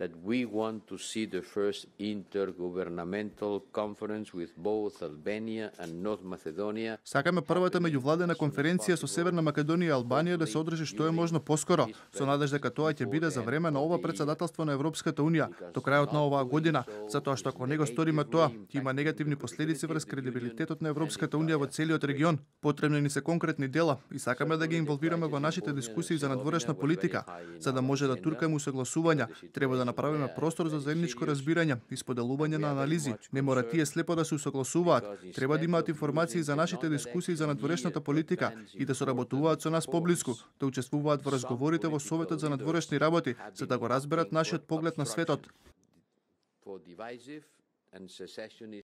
that we want to see the first intergovernmental conference with both Albania and North Macedonia. Сакаме првата меѓувладена конференција со Северна Македонија и Албанија да се одржи што е можно поскоро, со надеж дека тоа ќе биде за време на ова председателство на Европската унија до крајот на оваа година, затоа што ако не го сториме тоа, ќе има негативни последици врз кредибилитетот на Европската унија во целиот регион. Потребни ни се конкретни дела и сакаме да ги инволвираме во нашите дискусии за надворешна политика, за да може да туркаме усогласувања, треба да направиме простор за заедничко разбирање и споделување на анализи. Не мора тие слепо да се усогласуваат. Треба да имаат информации за нашите дискусии за надворешната политика и да соработуваат со нас поблиску, да учествуваат во разговорите во Советот за надворешни работи, за да го разберат нашиот поглед на светот.